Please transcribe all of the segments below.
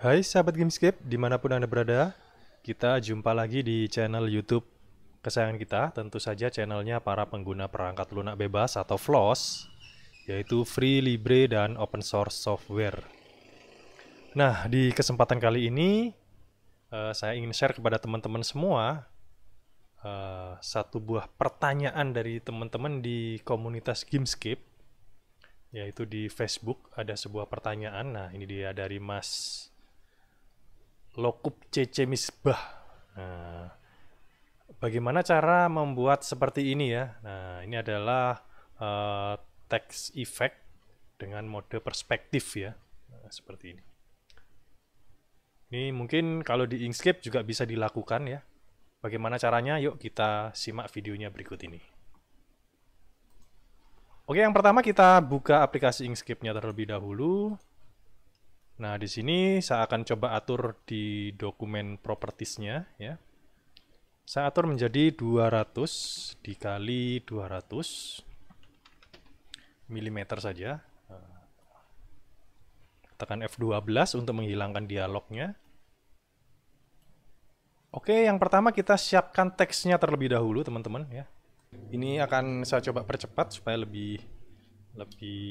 Hai sahabat Gamescape, dimanapun Anda berada, kita jumpa lagi di channel YouTube kesayangan kita. Tentu saja channelnya para pengguna perangkat lunak bebas atau FLOSS, yaitu Free, Libre, dan Open Source Software. Nah, di kesempatan kali ini, uh, saya ingin share kepada teman-teman semua uh, satu buah pertanyaan dari teman-teman di komunitas Gamescape, yaitu di Facebook ada sebuah pertanyaan. Nah, ini dia dari Mas... Lokup CC Misbah. Nah, bagaimana cara membuat seperti ini ya? Nah, ini adalah uh, text effect dengan mode perspektif ya, nah, seperti ini. Ini mungkin kalau di Inkscape juga bisa dilakukan ya. Bagaimana caranya? Yuk kita simak videonya berikut ini. Oke, yang pertama kita buka aplikasi Inkscape-nya terlebih dahulu. Nah, di sini saya akan coba atur di dokumen propertiesnya ya. Saya atur menjadi 200 dikali 200 mm saja. Eh, Tekan F12 untuk menghilangkan dialognya. Oke, yang pertama kita siapkan teksnya terlebih dahulu, teman-teman ya. Ini akan saya coba percepat supaya lebih lebih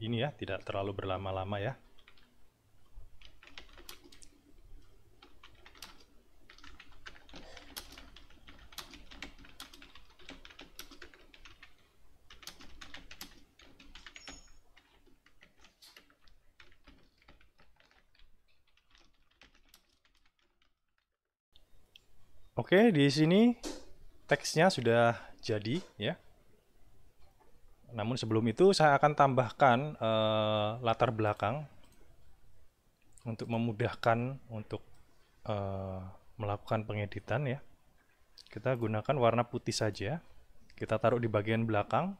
ini ya, tidak terlalu berlama-lama ya. Oke, di sini teksnya sudah jadi ya. Namun sebelum itu saya akan tambahkan eh, latar belakang untuk memudahkan untuk eh, melakukan pengeditan ya. Kita gunakan warna putih saja. Kita taruh di bagian belakang.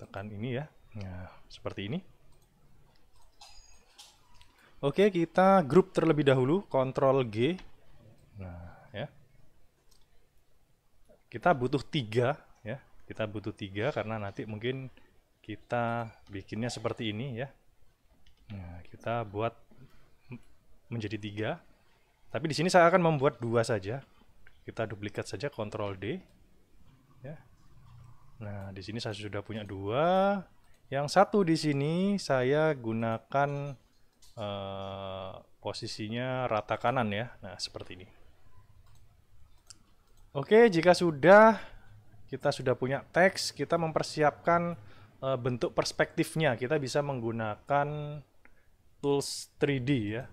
Tekan ini ya. Nah, seperti ini. Oke, kita grup terlebih dahulu, kontrol G. Nah, ya. Kita butuh tiga, ya. Kita butuh tiga karena nanti mungkin kita bikinnya seperti ini, ya. Nah, kita buat menjadi tiga. Tapi di sini saya akan membuat dua saja. Kita duplikat saja, kontrol D. Ya. Nah, di sini saya sudah punya dua. Yang satu di sini saya gunakan Eh, posisinya rata kanan ya. Nah, seperti ini. Oke, jika sudah kita sudah punya teks, kita mempersiapkan uh, bentuk perspektifnya. Kita bisa menggunakan tools 3D ya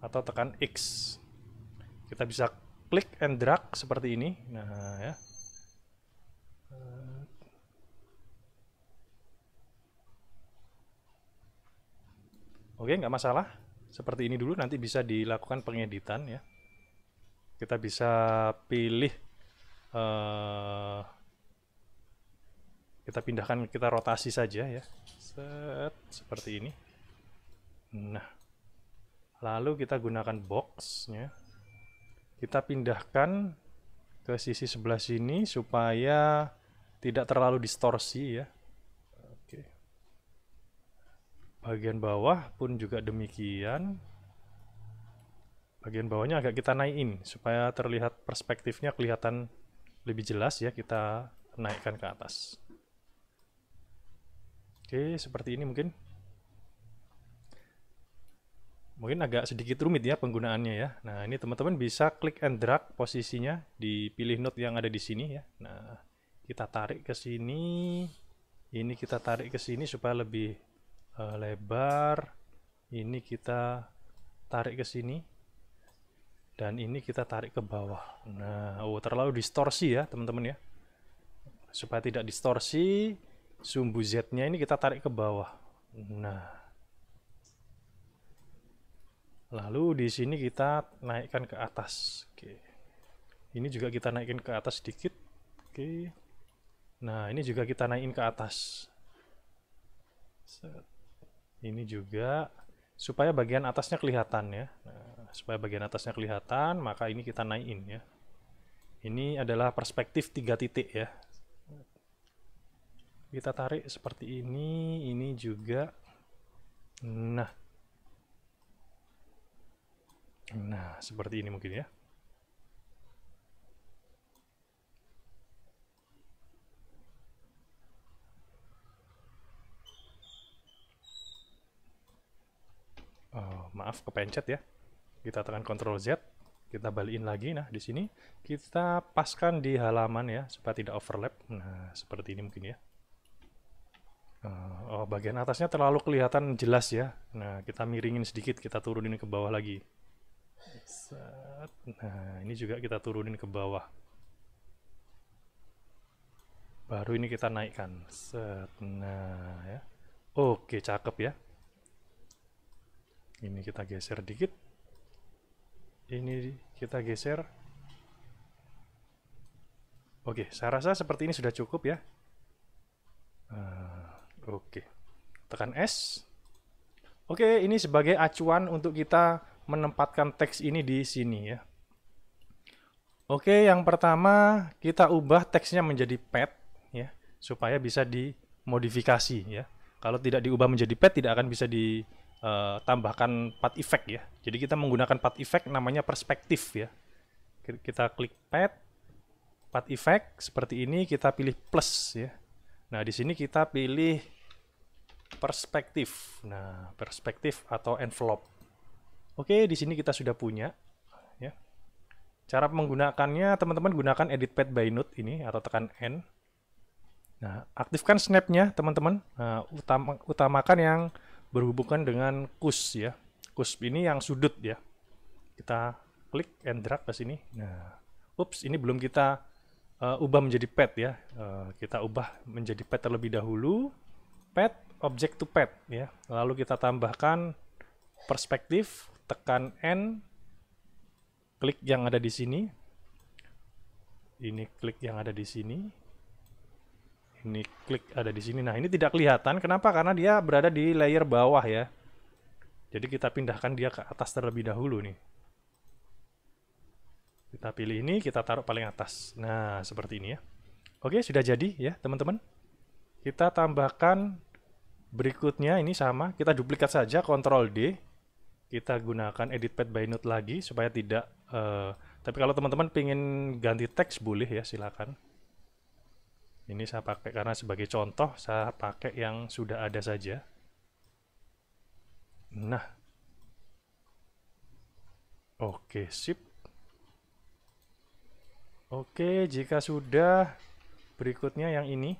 atau tekan X. Kita bisa klik and drag seperti ini. Nah, ya. Oke, nggak masalah. Seperti ini dulu, nanti bisa dilakukan pengeditan ya. Kita bisa pilih, uh, kita pindahkan, kita rotasi saja ya. Set, seperti ini. Nah, lalu kita gunakan boxnya. Kita pindahkan ke sisi sebelah sini supaya tidak terlalu distorsi ya. Bagian bawah pun juga demikian. Bagian bawahnya agak kita naikin supaya terlihat perspektifnya kelihatan lebih jelas ya kita naikkan ke atas. Oke, seperti ini mungkin. Mungkin agak sedikit rumit ya penggunaannya ya. Nah, ini teman-teman bisa klik and drag posisinya, dipilih node yang ada di sini ya. Nah, kita tarik ke sini. Ini kita tarik ke sini supaya lebih uh, lebar ini kita tarik ke sini dan ini kita tarik ke bawah nah oh terlalu distorsi ya teman-teman ya supaya tidak distorsi sumbu Z nya ini kita tarik ke bawah nah lalu di sini kita naikkan ke atas oke ini juga kita naikin ke atas sedikit oke nah ini juga kita naikin ke atas Set ini juga supaya bagian atasnya kelihatan ya nah, supaya bagian atasnya kelihatan maka ini kita naikin ya ini adalah perspektif tiga titik ya kita tarik seperti ini ini juga nah nah seperti ini mungkin ya kepencet ya. Kita tekan Ctrl Z, kita balikin lagi. Nah, di sini kita paskan di halaman ya, supaya tidak overlap. Nah, seperti ini mungkin ya. Eh, oh, bagian atasnya terlalu kelihatan jelas ya. Nah, kita miringin sedikit, kita turunin ke bawah lagi. Nah, ini juga kita turunin ke bawah. Baru ini kita naikkan. Nah, ya. Oke, cakep ya ini kita geser dikit ini kita geser oke saya rasa seperti ini sudah cukup ya eh, oke tekan S oke ini sebagai acuan untuk kita menempatkan teks ini di sini ya oke yang pertama kita ubah teksnya menjadi pet ya supaya bisa dimodifikasi ya kalau tidak diubah menjadi pet tidak akan bisa di uh, tambahkan path effect ya. Jadi kita menggunakan path effect namanya perspektif ya. Kita klik path, path effect seperti ini kita pilih plus ya. Nah di sini kita pilih perspektif. Nah perspektif atau envelope. Oke di sini kita sudah punya ya. Cara menggunakannya teman-teman gunakan edit path by node ini atau tekan N. Nah, aktifkan snapnya teman-teman. Nah, utama, utamakan yang berhubungan dengan kus ya. Kus ini yang sudut ya. Kita klik and drag ke sini. Nah, ups ini belum kita uh, ubah menjadi pet ya. Uh, kita ubah menjadi pet terlebih dahulu. Pet object to pet ya. Lalu kita tambahkan perspektif, tekan N, klik yang ada di sini. Ini klik yang ada di sini ini klik ada di sini. Nah, ini tidak kelihatan. Kenapa? Karena dia berada di layer bawah ya. Jadi kita pindahkan dia ke atas terlebih dahulu nih. Kita pilih ini, kita taruh paling atas. Nah, seperti ini ya. Oke, sudah jadi ya, teman-teman. Kita tambahkan berikutnya ini sama. Kita duplikat saja, Ctrl D. Kita gunakan Edit Pad by Note lagi supaya tidak... Uh, tapi kalau teman-teman pingin ganti teks boleh ya, silakan. Ini saya pakai karena sebagai contoh saya pakai yang sudah ada saja. Nah. Oke, sip. Oke, jika sudah berikutnya yang ini.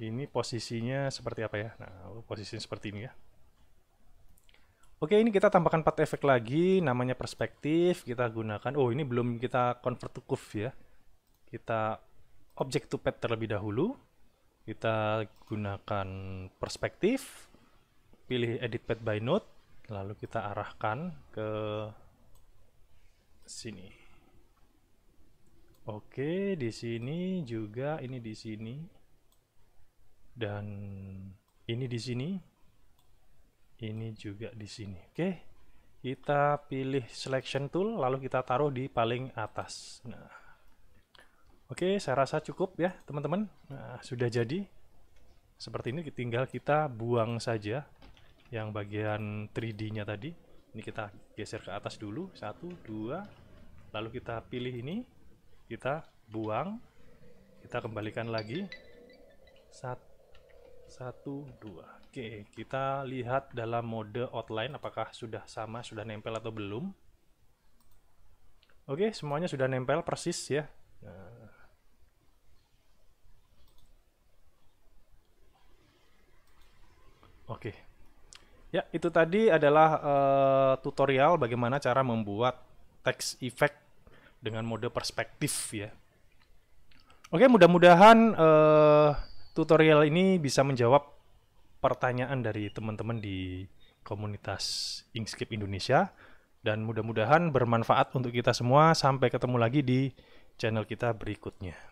Ini posisinya seperti apa ya? Nah, oh, posisi seperti ini ya. Oke, ini kita tambahkan part efek lagi, namanya perspektif, kita gunakan. Oh, ini belum kita convert to curve ya. Kita objek to pet terlebih dahulu. Kita gunakan perspektif, pilih edit Path by node, lalu kita arahkan ke sini. Oke, di sini juga, ini di sini, dan ini di sini, ini juga di sini. Oke, kita pilih selection tool, lalu kita taruh di paling atas. Nah, Oke, saya rasa cukup ya teman-teman. Nah, sudah jadi. Seperti ini tinggal kita buang saja yang bagian 3D-nya tadi. Ini kita geser ke atas dulu. Satu, dua. Lalu kita pilih ini. Kita buang. Kita kembalikan lagi. Satu, satu dua. Oke, kita lihat dalam mode outline apakah sudah sama, sudah nempel atau belum. Oke, semuanya sudah nempel persis ya. Nah, Oke. Okay. Ya, itu tadi adalah uh, tutorial bagaimana cara membuat text effect dengan mode perspektif ya. Oke, mudah-mudahan uh, tutorial ini bisa menjawab pertanyaan dari teman-teman di komunitas Inkscape Indonesia dan mudah-mudahan bermanfaat untuk kita semua. Sampai ketemu lagi di channel kita berikutnya.